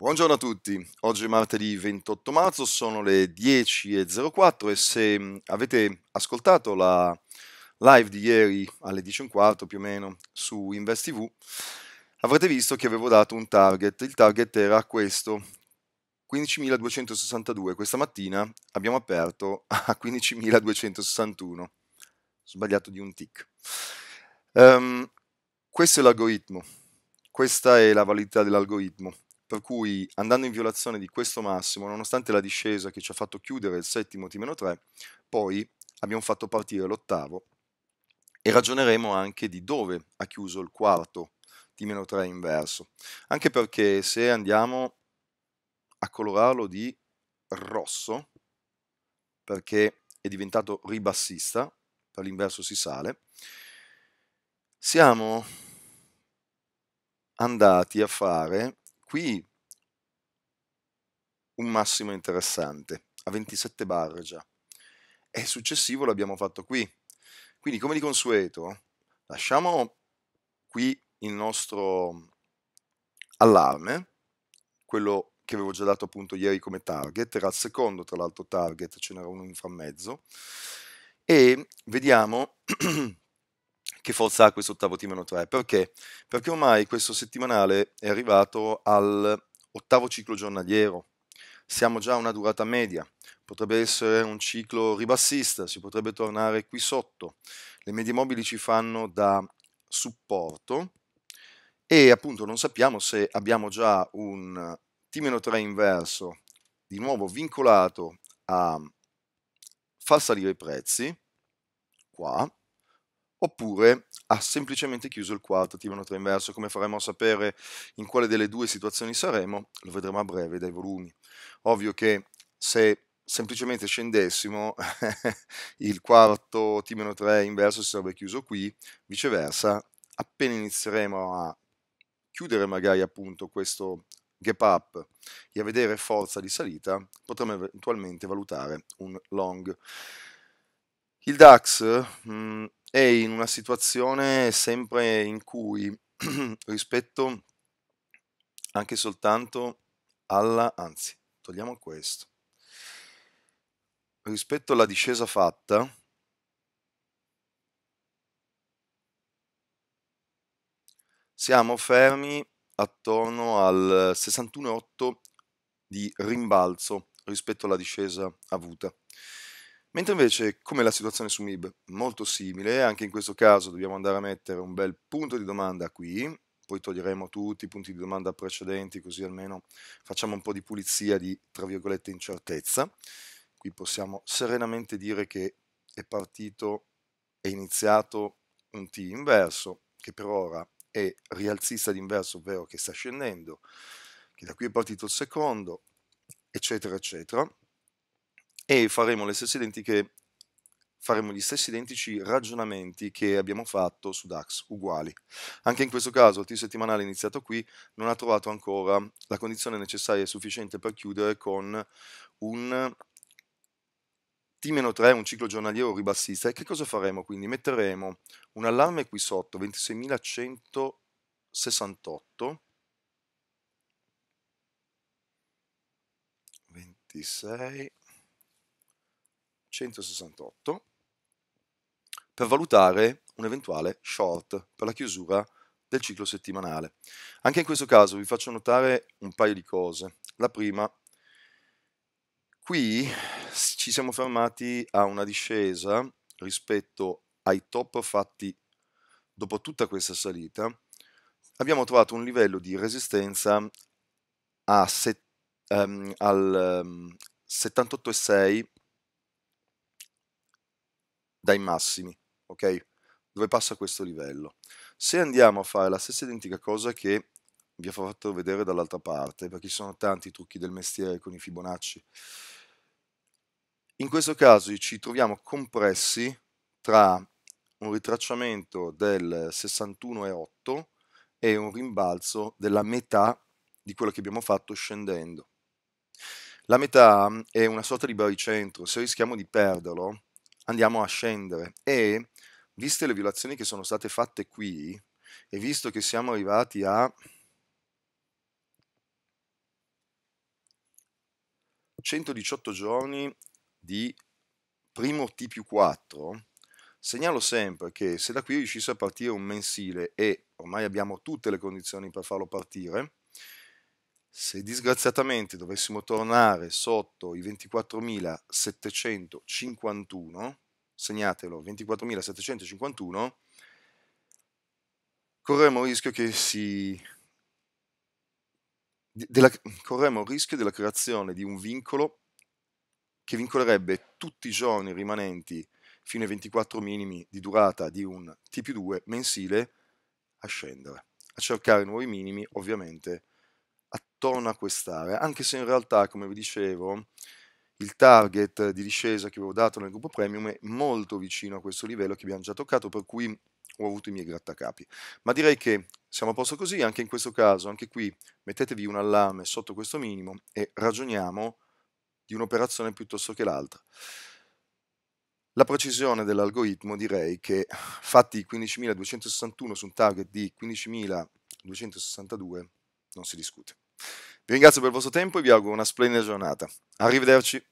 Buongiorno a tutti, oggi è martedì 28 marzo, sono le 10.04 e se mm, avete ascoltato la live di ieri alle 10.15 più o meno su InvestTV, avrete visto che avevo dato un target, il target era questo, 15.262, questa mattina abbiamo aperto a 15.261, sbagliato di un tick. Um, ehm, questo è l'algoritmo, questa è la validità dell'algoritmo per cui andando in violazione di questo massimo, nonostante la discesa che ci ha fatto chiudere il settimo T-3, poi abbiamo fatto partire l'ottavo e ragioneremo anche di dove ha chiuso il quarto T-3 inverso, anche perché se andiamo a colorarlo di rosso, perché è diventato ribassista, per l'inverso si sale, siamo andati a fare qui un massimo interessante, a 27 barre già. E successivo l'abbiamo fatto qui. Quindi come di consueto lasciamo qui il nostro allarme, quello che avevo già dato appunto ieri come target, era il secondo tra l'altro target, ce n'era uno in frammezzo, e vediamo che forza ha questo ottavo T-3, perché? Perché ormai questo settimanale è arrivato all'ottavo ciclo giornaliero, siamo già a una durata media, potrebbe essere un ciclo ribassista, si potrebbe tornare qui sotto. Le medie mobili ci fanno da supporto e appunto non sappiamo se abbiamo già un T-3 inverso di nuovo vincolato a far salire i prezzi, qua, oppure ha semplicemente chiuso il quarto attivano 3 inverso, come faremo a sapere in quale delle due situazioni saremo, lo vedremo a breve dai volumi. Ovvio che se semplicemente scendessimo il quarto T-3 inverso si sarebbe chiuso qui, viceversa appena inizieremo a chiudere magari appunto questo gap up e a vedere forza di salita potremmo eventualmente valutare un long. Il DAX mh, mm, è in una situazione sempre in cui rispetto anche soltanto alla, anzi, togliamo questo, rispetto alla discesa fatta, siamo fermi attorno al 61,8 di rimbalzo rispetto alla discesa avuta. Mentre invece, come la situazione su MIB, molto simile, anche in questo caso dobbiamo andare a mettere un bel punto di domanda qui, poi toglieremo tutti i punti di domanda precedenti, così almeno facciamo un po' di pulizia di, tra virgolette, incertezza. Qui possiamo serenamente dire che è partito, è iniziato un T inverso, che per ora è rialzista d'inverso, ovvero che sta scendendo, che da qui è partito il secondo, eccetera, eccetera e faremo, identiche, faremo gli stessi identici ragionamenti che abbiamo fatto su DAX, uguali. Anche in questo caso il T settimanale iniziato qui non ha trovato ancora la condizione necessaria e sufficiente per chiudere con un T-3 un ciclo giornaliero ribassista e che cosa faremo quindi? Metteremo un allarme qui sotto 26.168 26 168 per valutare un eventuale short per la chiusura del ciclo settimanale. Anche in questo caso vi faccio notare un paio di cose. La prima, qui ci siamo fermati a una discesa rispetto ai top fatti dopo tutta questa salita. Abbiamo trovato un livello di resistenza set, um, al um, ehm, 78,6 dai massimi, ok? Dove passa questo livello. Se andiamo a fare la stessa identica cosa che vi ho fatto vedere dall'altra parte, perché ci sono tanti trucchi del mestiere con i Fibonacci, in questo caso ci troviamo compressi tra un ritracciamento del 61,8 e un rimbalzo della metà di quello che abbiamo fatto scendendo. La metà è una sorta di baricentro, se rischiamo di perderlo, andiamo a scendere e viste le violazioni che sono state fatte qui e visto che siamo arrivati a 118 giorni di primo T più 4, segnalo sempre che se da qui riuscisse a partire un mensile e ormai abbiamo tutte le condizioni per farlo partire, se disgraziatamente dovessimo tornare sotto i 24.751, segnatelo, 24.751, corremmo il rischio che si... Della, corremmo il rischio della creazione di un vincolo che vincolerebbe tutti i giorni rimanenti fino ai 24 minimi di durata di un T2 mensile a scendere, a cercare nuovi minimi ovviamente attorno a quest'area, anche se in realtà, come vi dicevo, il target di discesa che avevo dato nel gruppo premium è molto vicino a questo livello che abbiamo già toccato, per cui ho avuto i miei grattacapi. Ma direi che siamo a posto così, anche in questo caso, anche qui mettetevi un allarme sotto questo minimo e ragioniamo di un'operazione piuttosto che l'altra. La precisione dell'algoritmo direi che fatti 15.261 su un target di 15.262 non si discute. Vi ringrazio per il vostro tempo e vi auguro una splendida giornata. Arrivederci.